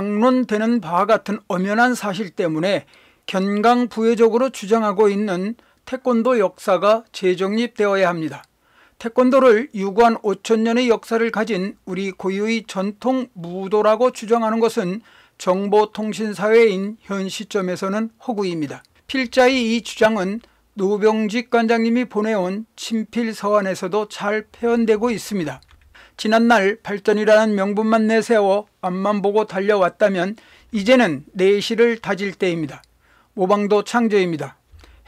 강론되는 바와 같은 엄연한 사실 때문에 견강부회적으로 주장하고 있는 태권도 역사가 재정립되어야 합니다. 태권도를 유구한 5천년의 역사를 가진 우리 고유의 전통 무도라고 주장하는 것은 정보통신사회인 현 시점에서는 허구입니다. 필자의 이 주장은 노병직 관장님이 보내온 친필 서한에서도 잘 표현되고 있습니다. 지난날 발전이라는 명분만 내세워 앞만 보고 달려왔다면 이제는 내실을 다질 때입니다. 모방도 창조입니다.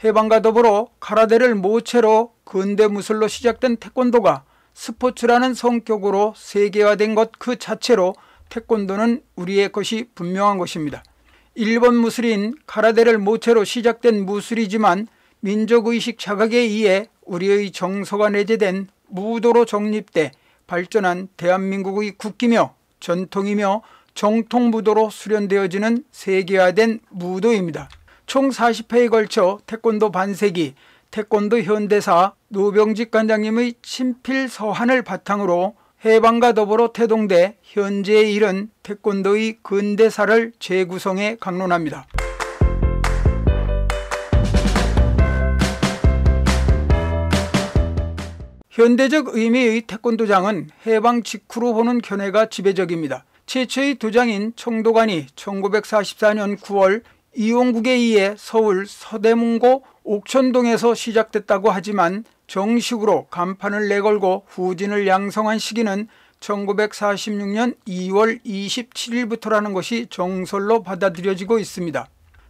해방과 더불어 카라데를 모체로 근대 무술로 시작된 태권도가 스포츠라는 성격으로 세계화된 것 그 자체로 태권도는 우리의 것이 분명한 것입니다. 일본 무술인 카라데를 모체로 시작된 무술이지만 민족의식 자각에 의해 우리의 정서가 내재된 무도로 정립돼 발전한 대한민국의 국기며 전통이며 정통 무도로 수련되어지는 세계화된 무도입니다. 총 40회에 걸쳐 태권도 반세기, 태권도 현대사 노병직 관장님의 친필 서한을 바탕으로 해방과 더불어 태동돼 현재에 이른 태권도의 근대사를 재구성해 강론합니다. 현대적 의미의 태권도장은 해방 직후로 보는 견해가 지배적입니다. 최초의 도장인 청도관이 1944년 9월 이용국에 의해 서울 서대문고 옥천동에서 시작됐다고 하지만 정식으로 간판을 내걸고 후진을 양성한 시기는 1946년 2월 27일부터라는 것이 정설로 받아들여지고 있습니다.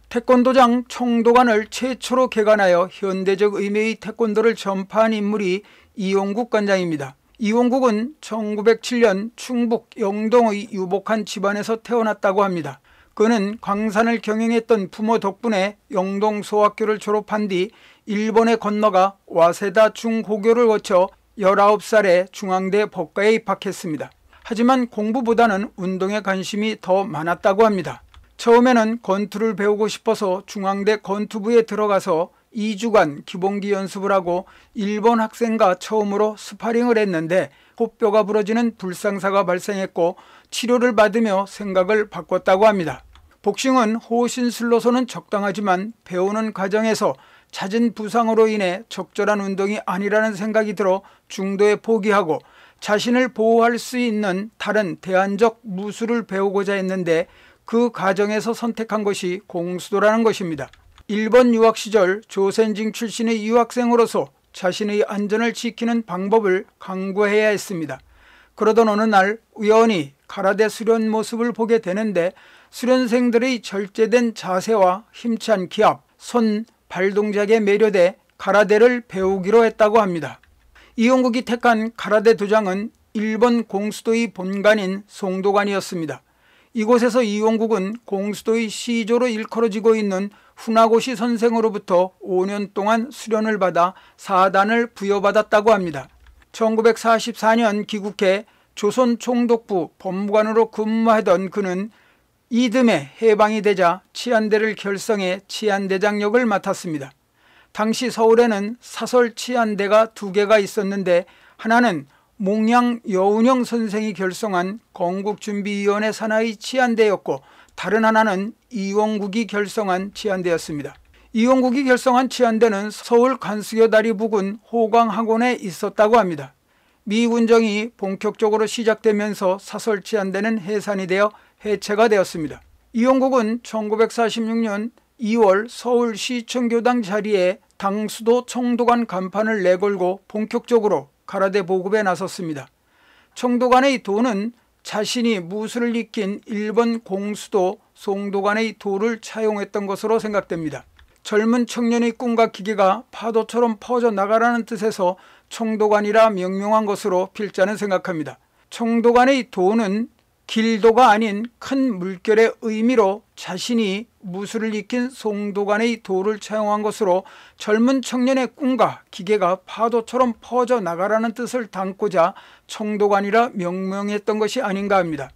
태권도장 총도관을 최초로 개관하여 현대적 의미의 태권도를 전파한 인물이 이용국 관장입니다. 이용국은 1907년 충북 영동의 유복한 집안에서 태어났다고 합니다. 그는 광산을 경영했던 부모 덕분에 영동 소학교를 졸업한 뒤 일본에 건너가 와세다 중고교를 거쳐 19살에 중앙대 법과에 입학했습니다. 하지만 공부보다는 운동에 관심이 더 많았다고 합니다. 처음에는 권투를 배우고 싶어서 중앙대 권투부에 들어가서 2주간 기본기 연습을 하고 일본 학생과 처음으로 스파링을 했는데 호뼈가 부러지는 불상사가 발생했고 치료를 받으며 생각을 바꿨다고 합니다. 복싱은 호신술로서는 적당하지만 배우는 과정에서 잦은 부상으로 인해 적절한 운동이 아니라는 생각이 들어 중도에 포기하고 자신을 보호할 수 있는 다른 대안적 무술을 배우고자 했는데 그 과정에서 선택한 것이 공수도라는 것입니다. 일본 유학 시절 조선징 출신의 유학생으로서 자신의 안전을 지키는 방법을 강구해야 했습니다. 그러던 어느 날 우연히 가라데 수련 모습을 보게 되는데 수련생들의 절제된 자세와 힘찬 기압, 손, 발 동작에 매료돼 가라데를 배우기로 했다고 합니다. 이용국이 택한 가라데 도장은 일본 공수도의 본관인 송도관이었습니다. 이곳에서 이용국은 공수도의 시조로 일컬어지고 있는 훈화고시 선생으로부터 5년 동안 수련을 받아 사단을 부여받았다고 합니다. 1944년 귀국해 조선 총독부 법무관으로 근무하던 그는 이듬해 해방이 되자 치안대를 결성해 치안대장 역을 맡았습니다. 당시 서울에는 사설 치안대가 두 개가 있었는데 하나는 몽양 여운영 선생이 결성한 건국준비위원회 산하의 치안대였고 다른 하나는 이원국이 결성한 치안대였습니다. 이원국이 결성한 치안대는 서울 간수교 다리 부근 호강학원에 있었다고 합니다. 미군정이 본격적으로 시작되면서 사설 치안대는 해산이 되어 해체가 되었습니다. 이원국은 1946년 2월 서울시청교당 자리에 당수도 청도관 간판을 내걸고 본격적으로 가라데 보급에 나섰습니다. 청도관의 도는 자신이 무술을 익힌 일본 공수도 송도관의 도를 차용했던 것으로 생각됩니다. 젊은 청년의 꿈과 기계가 파도처럼 퍼져나가라는 뜻에서 청도관이라 명명한 것으로 필자는 생각합니다. 청도관의 도는 길도가 아닌 큰 물결의 의미로 자신이 무술을 익힌 송도관의 도를 차용한 것으로 젊은 청년의 꿈과 기계가 파도처럼 퍼져 나가라는 뜻을 담고자 청도관이라 명명했던 것이 아닌가 합니다.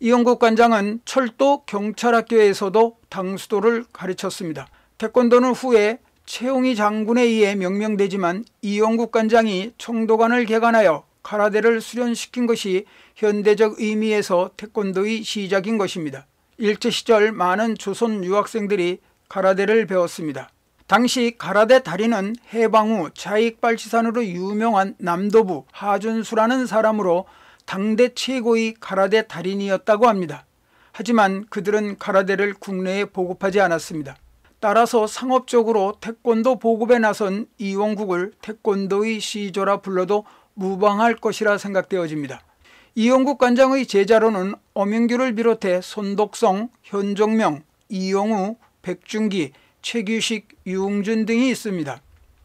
이영국 관장은 철도 경찰학교에서도 당수도를 가르쳤습니다. 태권도는 후에 최용희 장군에 의해 명명되지만 이영국 관장이 청도관을 개관하여 가라데를 수련시킨 것이 현대적 의미에서 태권도의 시작인 것입니다. 일제 시절 많은 조선 유학생들이 가라데를 배웠습니다. 당시 가라데 다리는 해방 후 자익발치산으로 유명한 남도부 하준수라는 사람으로 당대 최고의 가라데 달인이었다고 합니다. 하지만 그들은 가라데를 국내에 보급하지 않았습니다. 따라서 상업적으로 태권도 보급에 나선 이원국을 태권도의 시조라 불러도 무방할 것이라 생각되어집니다. 이용국 관장의 제자로는 엄영규를 비롯해 손독성, 현종명, 이용우, 백중기 최규식, 유웅준 등이 있습니다.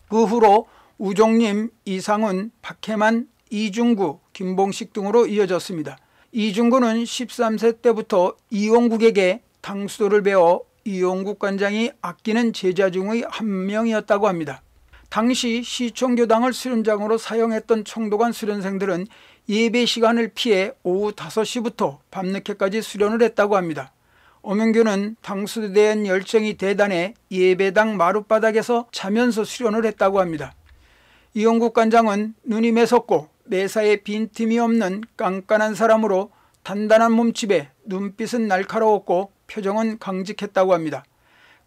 그 후로 우종림, 이상훈, 박해만, 이중구, 김봉식 등으로 이어졌습니다. 이중구는 13세 때부터 이용국에게 당수도를 배워 이용국 관장이 아끼는 제자 중의 한 명이었다고 합니다. 당시 시총교당을 수련장으로 사용했던 청도관 수련생들은 예배 시간을 피해 오후 5시부터 밤늦게까지 수련을 했다고 합니다. 엄영규는 당수에 대한 열정이 대단해 예배당 마룻바닥에서 자면서 수련을 했다고 합니다. 이영국 관장은 눈이 매섭고 매사에 빈틈이 없는 깐깐한 사람으로 단단한 몸집에 눈빛은 날카로웠고 표정은 강직했다고 합니다.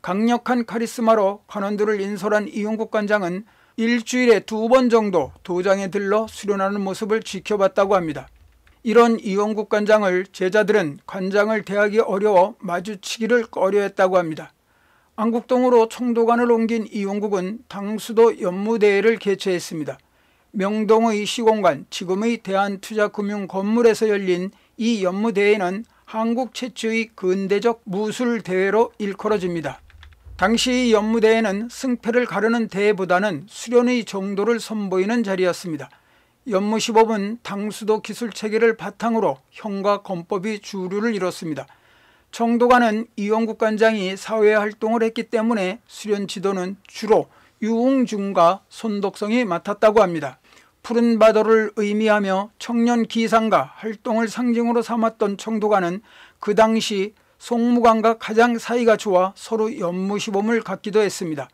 강력한 카리스마로 관원들을 인솔한 이용국 관장은 일주일에 두 번 정도 도장에 들러 수련하는 모습을 지켜봤다고 합니다. 이런 이원국 관장을 제자들은 관장을 대하기 어려워 마주치기를 꺼려했다고 합니다. 안국동으로 총도관을 옮긴 이용국은 당수도 연무대회를 개최했습니다. 명동의 시공관, 지금의 대한투자금융 건물에서 열린 이 연무대회는 한국 최초의 근대적 무술대회로 일컬어집니다. 당시 연무대에는 승패를 가르는 대회보다는 수련의 정도를 선보이는 자리였습니다. 연무 15분 당수도 기술체계를 바탕으로 형과 건법이 주류를 이뤘습니다. 청도관은 이용국 관장이 사회활동을 했기 때문에 수련 지도는 주로 유웅중과 손덕성이 맡았다고 합니다. 푸른 바다를 의미하며 청년 기상과 활동을 상징으로 삼았던 청도관은 그 당시 송무관과 가장 사이가 좋아 서로 연무시범을 갖기도 했습니다.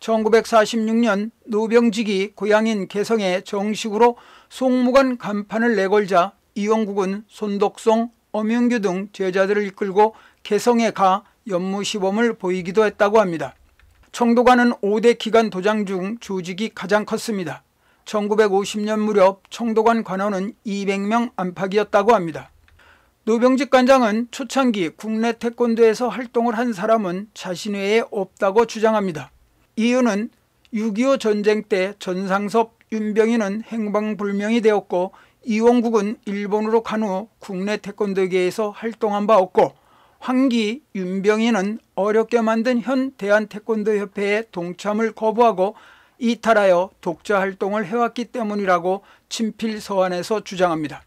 1946년 노병직이 고향인 개성에 정식으로 송무관 간판을 내걸자 이영국은 손덕송, 엄영규 등 제자들을 이끌고 개성에 가 연무시범을 보이기도 했다고 합니다. 청도관은 5대 기간 도장 중 조직이 가장 컸습니다. 1950년 무렵 청도관 관원은 200명 안팎이었다고 합니다. 노병직 관장은 초창기 국내 태권도에서 활동을 한 사람은 자신 외에 없다고 주장합니다. 이유는 6.25 전쟁 때 전상섭, 윤병희는 행방불명이 되었고 이원국은 일본으로 간 후 국내 태권도계에서 활동한 바 없고 황기, 윤병희는 어렵게 만든 현 대한태권도협회에 동참을 거부하고 이탈하여 독자 활동을 해왔기 때문이라고 친필 서한에서 주장합니다.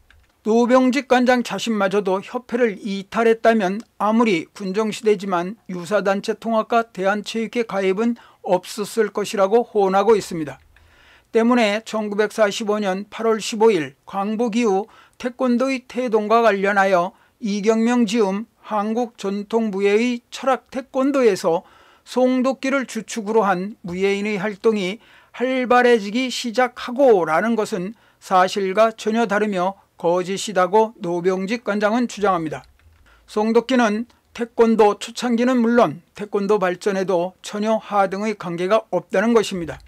노병직 관장 자신마저도 협회를 이탈했다면 아무리 군정시대지만 유사단체 통합과 대한체육회 가입은 없었을 것이라고 호언하고 있습니다. 때문에 1945년 8월 15일 광복 이후 태권도의 태동과 관련하여 이경명 지음 한국전통무예의 철학 태권도에서 송도끼를 주축으로 한 무예인의 활동이 활발해지기 시작하고 라는 것은 사실과 전혀 다르며 거짓이다고 노병직 관장은 주장합니다. 송덕기는 태권도 초창기는 물론 태권도 발전에도 전혀 하등의 관계가 없다는 것입니다.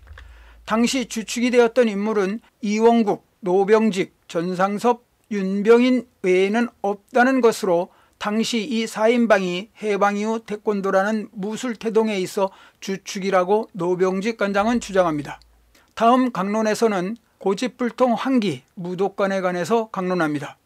당시 주축이 되었던 인물은 이원국, 노병직, 전상섭, 윤병인 외에는 없다는 것으로 당시 이 4인방이 해방 이후 태권도라는 무술태동에 있어 주축이라고 노병직 관장은 주장합니다. 다음 강론에서는 고집불통 환기 무독관에 관해서 강론합니다.